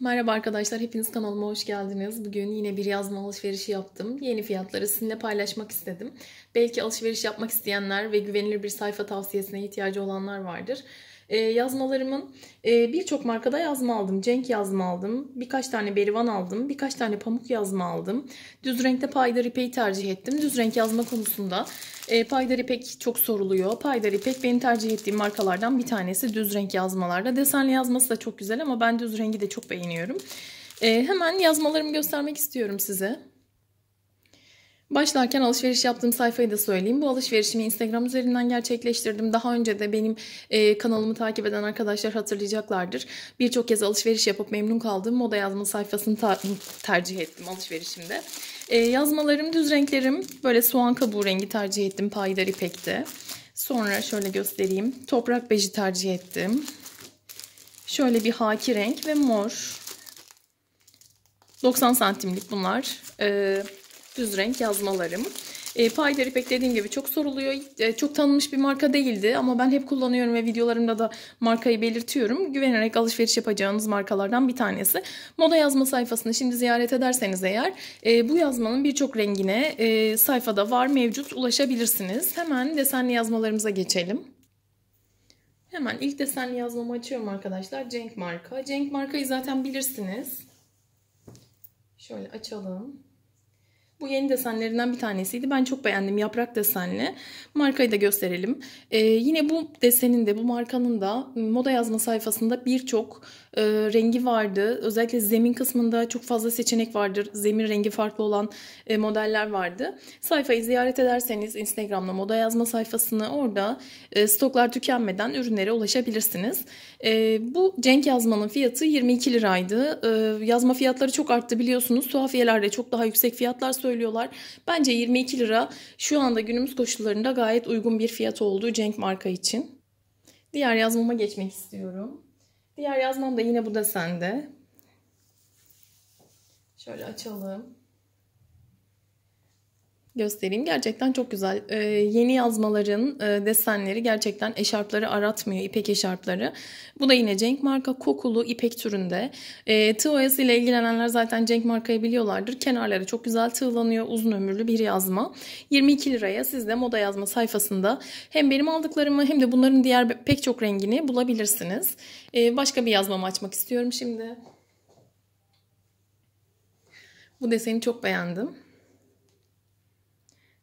Merhaba arkadaşlar, hepiniz kanalıma hoş geldiniz. Bugün yine bir yazma alışverişi yaptım. Yeni fiyatları sizinle paylaşmak istedim. Belki alışveriş yapmak isteyenler ve güvenilir bir sayfa tavsiyesine ihtiyacı olanlar vardır. E, yazmalarımın e, birçok markada yazma aldım. Cenk yazma aldım. Birkaç tane berivan aldım. Birkaç tane pamuk yazma aldım. Düz renkte payda ipeyi tercih ettim. Düz renk yazma konusunda e, paydar ipek çok soruluyor. Paydar ipek benim tercih ettiğim markalardan bir tanesi. Düz renk yazmalarda. Desenli yazması da çok güzel ama ben düz rengi de çok beğeniyorum. E, hemen yazmalarımı göstermek istiyorum size. Başlarken alışveriş yaptığım sayfayı da söyleyeyim. Bu alışverişimi Instagram üzerinden gerçekleştirdim. Daha önce de benim e, kanalımı takip eden arkadaşlar hatırlayacaklardır. Birçok kez alışveriş yapıp memnun kaldığım moda yazma sayfasını tercih ettim alışverişimde. E, yazmalarım, düz renklerim böyle soğan kabuğu rengi tercih ettim. Payidar ipekte. Sonra şöyle göstereyim. Toprak beji tercih ettim. Şöyle bir haki renk ve mor. 90 santimlik bunlar. Ee, düz renk yazmalarım. E, Payder İpek dediğim gibi çok soruluyor. E, çok tanınmış bir marka değildi ama ben hep kullanıyorum ve videolarımda da markayı belirtiyorum. Güvenerek alışveriş yapacağınız markalardan bir tanesi. Moda yazma sayfasını şimdi ziyaret ederseniz eğer e, bu yazmanın birçok rengine e, sayfada var mevcut ulaşabilirsiniz. Hemen desenli yazmalarımıza geçelim. Hemen ilk desenli yazmamı açıyorum arkadaşlar. Cenk marka. Cenk markayı zaten bilirsiniz. Şöyle açalım. Bu yeni desenlerinden bir tanesiydi. Ben çok beğendim yaprak desenli. Markayı da gösterelim. Ee, yine bu desenin de bu markanın da moda yazma sayfasında birçok e, rengi vardı. Özellikle zemin kısmında çok fazla seçenek vardır. Zemin rengi farklı olan e, modeller vardı. Sayfayı ziyaret ederseniz Instagram'da moda yazma sayfasını orada e, stoklar tükenmeden ürünlere ulaşabilirsiniz. E, bu Cenk yazmanın fiyatı 22 liraydı. E, yazma fiyatları çok arttı biliyorsunuz. Tuhafiyelerde çok daha yüksek fiyatlar söylüyorlar. Bence 22 lira şu anda günümüz koşullarında gayet uygun bir fiyat olduğu Cenk marka için. Diğer yazmama geçmek istiyorum. Diğer yazmam da yine bu desende. Şöyle açalım göstereyim. Gerçekten çok güzel. Ee, yeni yazmaların e, desenleri gerçekten eşarpları aratmıyor. ipek eşarpları. Bu da yine Cenk marka kokulu ipek türünde. Ee, tığ oyası ile ilgilenenler zaten Cenk markayı biliyorlardır. Kenarları çok güzel tığlanıyor. Uzun ömürlü bir yazma. 22 liraya siz de moda yazma sayfasında hem benim aldıklarımı hem de bunların diğer pek çok rengini bulabilirsiniz. Ee, başka bir yazmamı açmak istiyorum şimdi. Bu deseni çok beğendim.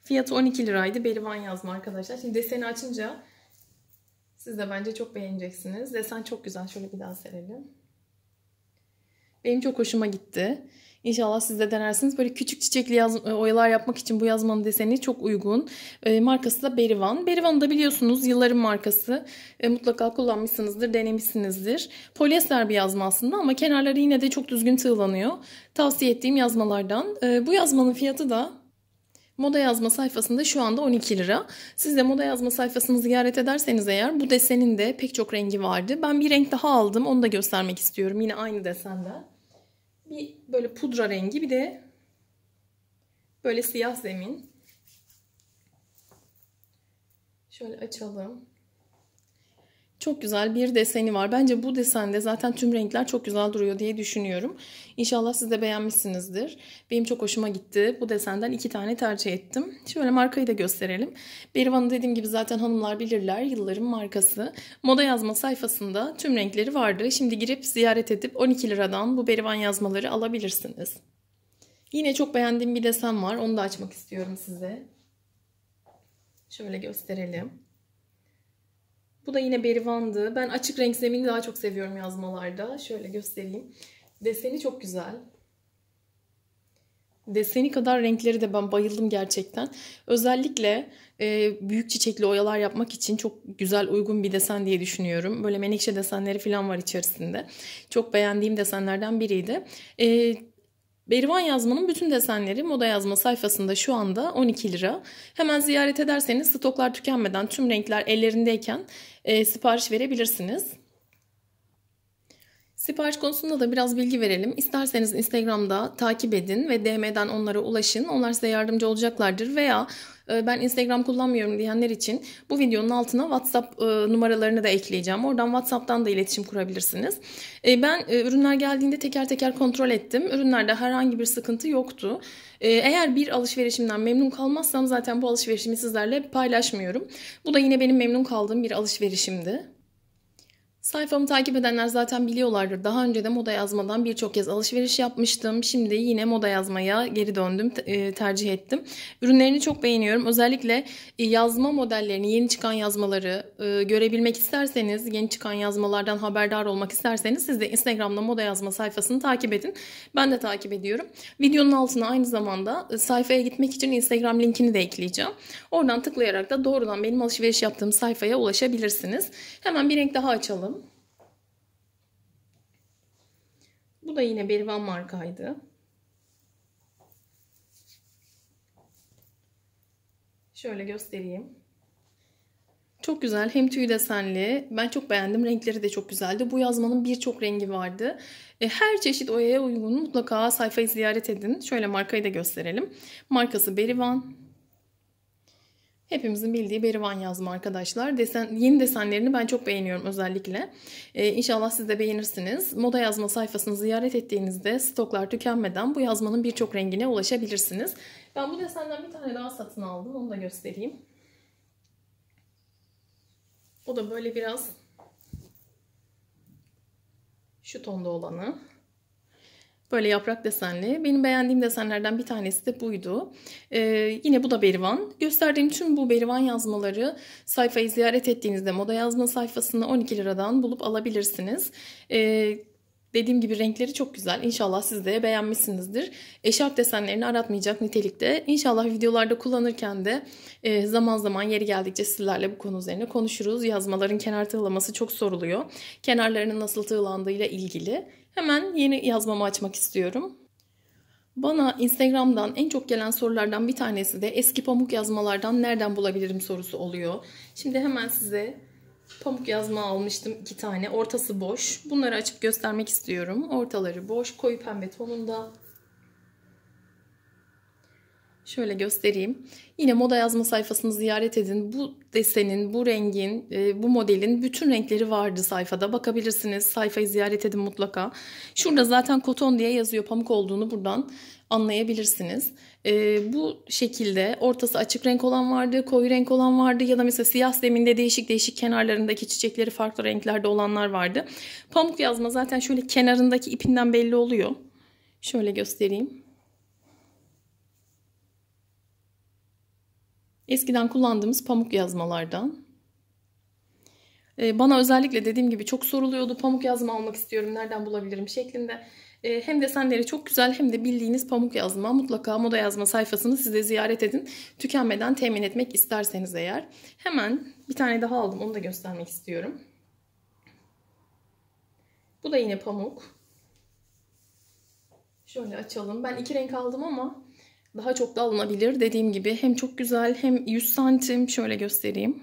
Fiyat 12 liraydı. Berivan yazma arkadaşlar. Şimdi deseni açınca siz de bence çok beğeneceksiniz. Desen çok güzel. Şöyle bir daha serelim. Benim çok hoşuma gitti. İnşallah siz de denersiniz. Böyle küçük çiçekli yaz, e, oyalar yapmak için bu yazmanın deseni çok uygun. E, markası da Berivan. Berivan'ı da biliyorsunuz yılların markası. E, mutlaka kullanmışsınızdır, denemişsinizdir. Polyester bir yazma aslında ama kenarları yine de çok düzgün tığlanıyor. Tavsiye ettiğim yazmalardan. E, bu yazmanın fiyatı da Moda yazma sayfasında şu anda 12 lira. Siz de moda yazma sayfasını ziyaret ederseniz eğer bu desenin de pek çok rengi vardı. Ben bir renk daha aldım. Onu da göstermek istiyorum. Yine aynı desenden. Bir böyle pudra rengi bir de böyle siyah zemin. Şöyle açalım. Çok güzel bir deseni var. Bence bu desende zaten tüm renkler çok güzel duruyor diye düşünüyorum. İnşallah siz de beğenmişsinizdir. Benim çok hoşuma gitti. Bu desenden iki tane tercih ettim. Şöyle markayı da gösterelim. Berivan'ı dediğim gibi zaten hanımlar bilirler. Yılların markası. Moda yazma sayfasında tüm renkleri vardı. Şimdi girip ziyaret edip 12 liradan bu Berivan yazmaları alabilirsiniz. Yine çok beğendiğim bir desen var. Onu da açmak istiyorum size. Şöyle gösterelim. Bu da yine berivandı. Ben açık renk zemini daha çok seviyorum yazmalarda. Şöyle göstereyim. Deseni çok güzel. Deseni kadar renkleri de ben bayıldım gerçekten. Özellikle e, büyük çiçekli oyalar yapmak için çok güzel uygun bir desen diye düşünüyorum. Böyle menekşe desenleri falan var içerisinde. Çok beğendiğim desenlerden biriydi. E, Berivan yazmanın bütün desenleri moda yazma sayfasında şu anda 12 lira. Hemen ziyaret ederseniz stoklar tükenmeden tüm renkler ellerindeyken e, sipariş verebilirsiniz. Sipariş konusunda da biraz bilgi verelim. İsterseniz Instagram'da takip edin ve DM'den onlara ulaşın. Onlar size yardımcı olacaklardır veya e, ben Instagram kullanmıyorum diyenler için bu videonun altına WhatsApp e, numaralarını da ekleyeceğim. Oradan WhatsApp'tan da iletişim kurabilirsiniz. E, ben ürünler geldiğinde teker teker kontrol ettim. Ürünlerde herhangi bir sıkıntı yoktu. Eğer bir alışverişimden memnun kalmazsam zaten bu alışverişimi sizlerle paylaşmıyorum. Bu da yine benim memnun kaldığım bir alışverişimdi. Sayfamı takip edenler zaten biliyorlardır. Daha önce de moda yazmadan birçok kez alışveriş yapmıştım. Şimdi yine moda yazmaya geri döndüm, e, tercih ettim. Ürünlerini çok beğeniyorum. Özellikle e, yazma modellerini, yeni çıkan yazmaları e, görebilmek isterseniz, yeni çıkan yazmalardan haberdar olmak isterseniz siz de Instagram'da moda yazma sayfasını takip edin. Ben de takip ediyorum. Videonun altına aynı zamanda sayfaya gitmek için Instagram linkini de ekleyeceğim. Oradan tıklayarak da doğrudan benim alışveriş yaptığım sayfaya ulaşabilirsiniz. Hemen bir renk daha açalım. Bu da yine bir Van markaydı. Şöyle göstereyim. Çok güzel. Hem tüy desenli. Ben çok beğendim. Renkleri de çok güzeldi. Bu yazmanın birçok rengi vardı. E, her çeşit oyaya e uygun mutlaka sayfayı ziyaret edin. Şöyle markayı da gösterelim. Markası Berivan. Hepimizin bildiği Berivan yazma arkadaşlar. Desen, yeni desenlerini ben çok beğeniyorum özellikle. Ee, inşallah siz de beğenirsiniz. Moda yazma sayfasını ziyaret ettiğinizde stoklar tükenmeden bu yazmanın birçok rengine ulaşabilirsiniz. Ben bu desenden bir tane daha satın aldım. Onu da göstereyim. O da böyle biraz şu tonda olanı. Böyle yaprak desenli. Benim beğendiğim desenlerden bir tanesi de buydu. Ee, yine bu da Berivan. Gösterdiğim tüm bu Berivan yazmaları sayfayı ziyaret ettiğinizde moda yazma sayfasını 12 liradan bulup alabilirsiniz. Ee, Dediğim gibi renkleri çok güzel. İnşallah siz de beğenmişsinizdir. Eşarp desenlerini aratmayacak nitelikte. İnşallah videolarda kullanırken de e, zaman zaman yeri geldikçe sizlerle bu konu üzerine konuşuruz. Yazmaların kenar tığlaması çok soruluyor. Kenarlarının nasıl tığlandığıyla ilgili. Hemen yeni yazmamı açmak istiyorum. Bana Instagram'dan en çok gelen sorulardan bir tanesi de eski pamuk yazmalardan nereden bulabilirim sorusu oluyor. Şimdi hemen size pamuk yazma almıştım iki tane. Ortası boş. Bunları açıp göstermek istiyorum. Ortaları boş. Koyu pembe tonunda. Şöyle göstereyim. Yine moda yazma sayfasını ziyaret edin. Bu desenin, bu rengin, e, bu modelin bütün renkleri vardı sayfada. Bakabilirsiniz. Sayfayı ziyaret edin mutlaka. Şurada zaten koton diye yazıyor. Pamuk olduğunu buradan anlayabilirsiniz. E, bu şekilde ortası açık renk olan vardı, koyu renk olan vardı ya da mesela siyah zeminde değişik değişik kenarlarındaki çiçekleri farklı renklerde olanlar vardı. Pamuk yazma zaten şöyle kenarındaki ipinden belli oluyor. Şöyle göstereyim. Eskiden kullandığımız pamuk yazmalardan. Ee, bana özellikle dediğim gibi çok soruluyordu. Pamuk yazma almak istiyorum. Nereden bulabilirim şeklinde. Ee, hem desenleri çok güzel hem de bildiğiniz pamuk yazma. Mutlaka moda yazma sayfasını siz de ziyaret edin. Tükenmeden temin etmek isterseniz eğer. Hemen bir tane daha aldım. Onu da göstermek istiyorum. Bu da yine pamuk. Şöyle açalım. Ben iki renk aldım ama daha çok da alınabilir. Dediğim gibi hem çok güzel hem 100 santim şöyle göstereyim.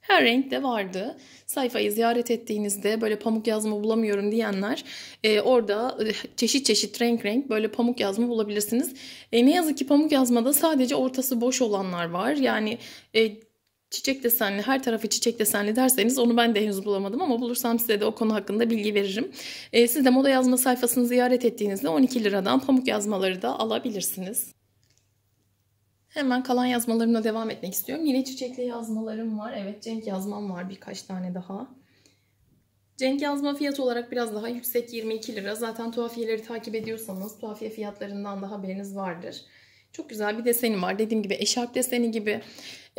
Her renkte vardı. Sayfayı ziyaret ettiğinizde böyle pamuk yazma bulamıyorum diyenler e, orada e, çeşit çeşit renk renk böyle pamuk yazma bulabilirsiniz. E, ne yazık ki pamuk yazmada sadece ortası boş olanlar var. Yani e, çiçek desenli, her tarafı çiçek desenli derseniz onu ben de henüz bulamadım ama bulursam size de o konu hakkında bilgi veririm. E, siz de moda yazma sayfasını ziyaret ettiğinizde 12 liradan pamuk yazmaları da alabilirsiniz. Hemen kalan yazmalarımla devam etmek istiyorum. Yine çiçekli yazmalarım var. Evet cenk yazmam var birkaç tane daha. Cenk yazma fiyatı olarak biraz daha yüksek 22 lira. Zaten tuhafiyeleri takip ediyorsanız tuhafiye fiyatlarından da haberiniz vardır. Çok güzel bir deseni var. Dediğim gibi eşarp deseni gibi.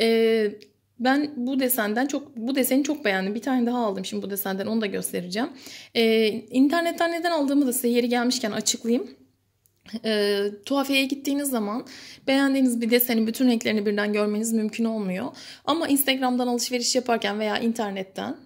Ee, ben bu desenden çok bu deseni çok beğendim. Bir tane daha aldım şimdi bu desenden onu da göstereceğim. Ee, internetten neden aldığımı da size yeri gelmişken açıklayayım. E, tuhafiyeye gittiğiniz zaman beğendiğiniz bir desenin bütün renklerini birden görmeniz mümkün olmuyor. Ama Instagram'dan alışveriş yaparken veya internetten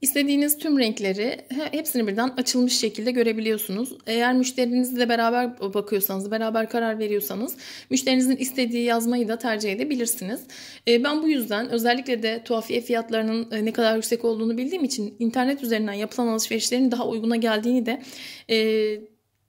İstediğiniz tüm renkleri hepsini birden açılmış şekilde görebiliyorsunuz. Eğer müşterinizle beraber bakıyorsanız, beraber karar veriyorsanız müşterinizin istediği yazmayı da tercih edebilirsiniz. E, ben bu yüzden özellikle de tuhafiye fiyatlarının e, ne kadar yüksek olduğunu bildiğim için internet üzerinden yapılan alışverişlerin daha uyguna geldiğini de e,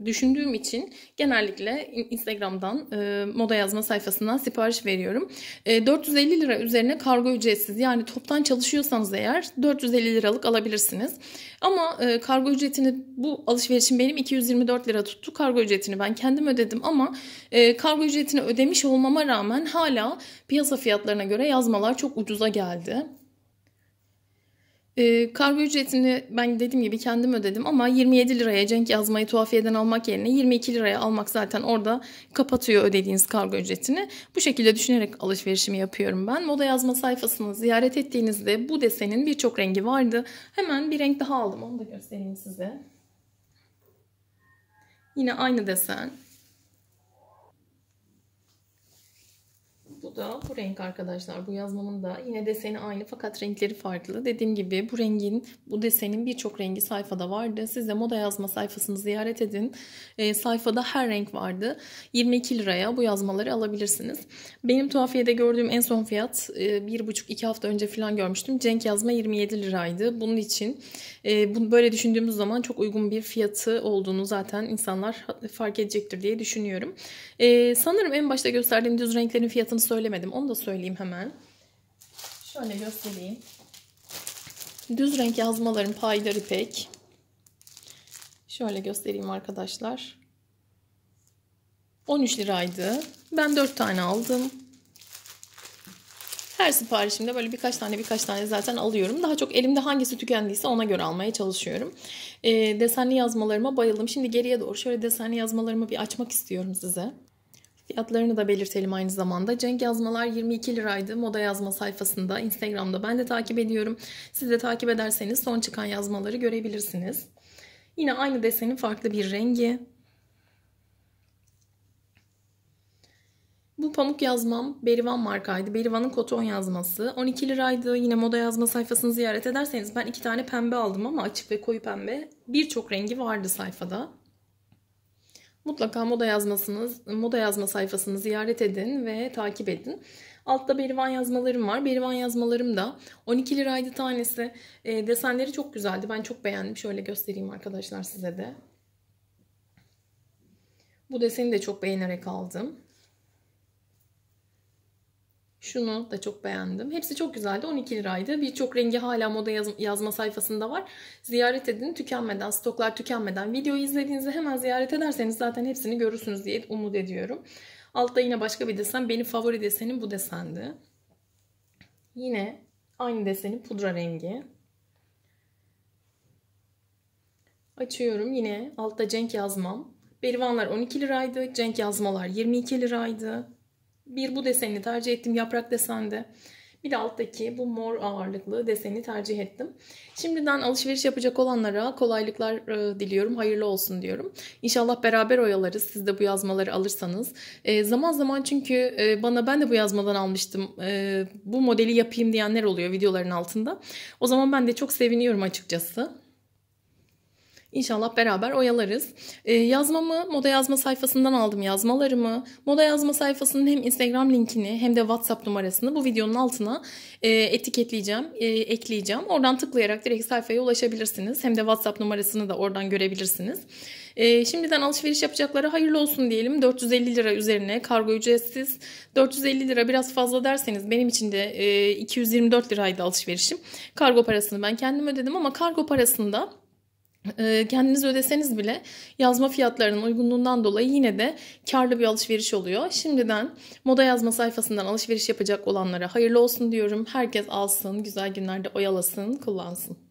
düşündüğüm için genellikle Instagram'dan e, moda yazma sayfasından sipariş veriyorum. E, 450 lira üzerine kargo ücretsiz yani toptan çalışıyorsanız eğer 450 liralık alabilirsiniz. Ama e, kargo ücretini bu alışverişim benim 224 lira tuttu. Kargo ücretini ben kendim ödedim ama e, kargo ücretini ödemiş olmama rağmen hala piyasa fiyatlarına göre yazmalar çok ucuza geldi. E, kargo ücretini ben dediğim gibi kendim ödedim ama 27 liraya Cenk yazmayı tuhafiyeden almak yerine 22 liraya almak zaten orada kapatıyor ödediğiniz kargo ücretini. Bu şekilde düşünerek alışverişimi yapıyorum ben. Moda yazma sayfasını ziyaret ettiğinizde bu desenin birçok rengi vardı. Hemen bir renk daha aldım onu da göstereyim size. Yine aynı desen. Bu da bu renk arkadaşlar. Bu yazmamın da yine deseni aynı fakat renkleri farklı. Dediğim gibi bu rengin, bu desenin birçok rengi sayfada vardı. Siz de moda yazma sayfasını ziyaret edin. E, sayfada her renk vardı. 22 liraya bu yazmaları alabilirsiniz. Benim tuhafiyede gördüğüm en son fiyat e, 1,5-2 hafta önce falan görmüştüm. Cenk yazma 27 liraydı. Bunun için e, bunu böyle düşündüğümüz zaman çok uygun bir fiyatı olduğunu zaten insanlar fark edecektir diye düşünüyorum. E, sanırım en başta gösterdiğim düz renklerin fiyatını söyleyeyim söylemedim. Onu da söyleyeyim hemen. Şöyle göstereyim. Düz renk yazmaların payları pek. Şöyle göstereyim arkadaşlar. 13 liraydı. Ben 4 tane aldım. Her siparişimde böyle birkaç tane birkaç tane zaten alıyorum. Daha çok elimde hangisi tükendiyse ona göre almaya çalışıyorum. E, desenli yazmalarıma bayıldım. Şimdi geriye doğru şöyle desenli yazmalarımı bir açmak istiyorum size. Fiyatlarını da belirtelim aynı zamanda. Cenk yazmalar 22 liraydı. Moda yazma sayfasında, Instagram'da ben de takip ediyorum. Siz de takip ederseniz son çıkan yazmaları görebilirsiniz. Yine aynı desenin farklı bir rengi. Bu pamuk yazmam Berivan markaydı. Berivan'ın koton yazması. 12 liraydı. Yine moda yazma sayfasını ziyaret ederseniz ben iki tane pembe aldım ama açık ve koyu pembe. Birçok rengi vardı sayfada. Mutlaka moda yazmasınız, moda yazma sayfasını ziyaret edin ve takip edin. Altta berivan yazmalarım var. Berivan yazmalarım da 12 liraydı tanesi. E, desenleri çok güzeldi. Ben çok beğendim. Şöyle göstereyim arkadaşlar size de. Bu deseni de çok beğenerek aldım. Şunu da çok beğendim. Hepsi çok güzeldi. 12 liraydı. Birçok rengi hala moda yaz yazma sayfasında var. Ziyaret edin tükenmeden, stoklar tükenmeden. Videoyu izlediğinizde hemen ziyaret ederseniz zaten hepsini görürsünüz diye umut ediyorum. Altta yine başka bir desen. Benim favori desenim bu desendi. Yine aynı desenin pudra rengi. Açıyorum yine altta Cenk yazmam. Berivanlar 12 liraydı. Cenk yazmalar 22 liraydı. Bir bu desenini tercih ettim. Yaprak desende. Bir alttaki bu mor ağırlıklı deseni tercih ettim. Şimdiden alışveriş yapacak olanlara kolaylıklar e, diliyorum. Hayırlı olsun diyorum. İnşallah beraber oyalarız. Siz de bu yazmaları alırsanız. E, zaman zaman çünkü e, bana ben de bu yazmadan almıştım. E, bu modeli yapayım diyenler oluyor videoların altında. O zaman ben de çok seviniyorum açıkçası. İnşallah beraber oyalarız. Ee, yazmamı moda yazma sayfasından aldım yazmalarımı. Moda yazma sayfasının hem Instagram linkini hem de WhatsApp numarasını bu videonun altına e, etiketleyeceğim, e, ekleyeceğim. Oradan tıklayarak direkt sayfaya ulaşabilirsiniz. Hem de WhatsApp numarasını da oradan görebilirsiniz. E, şimdiden alışveriş yapacaklara hayırlı olsun diyelim. 450 lira üzerine kargo ücretsiz. 450 lira biraz fazla derseniz benim için de e, 224 liraydı alışverişim. Kargo parasını ben kendim ödedim ama kargo parasında ee, kendiniz ödeseniz bile yazma fiyatlarının uygunluğundan dolayı yine de karlı bir alışveriş oluyor. Şimdiden moda yazma sayfasından alışveriş yapacak olanlara hayırlı olsun diyorum. Herkes alsın, güzel günlerde oyalasın, kullansın.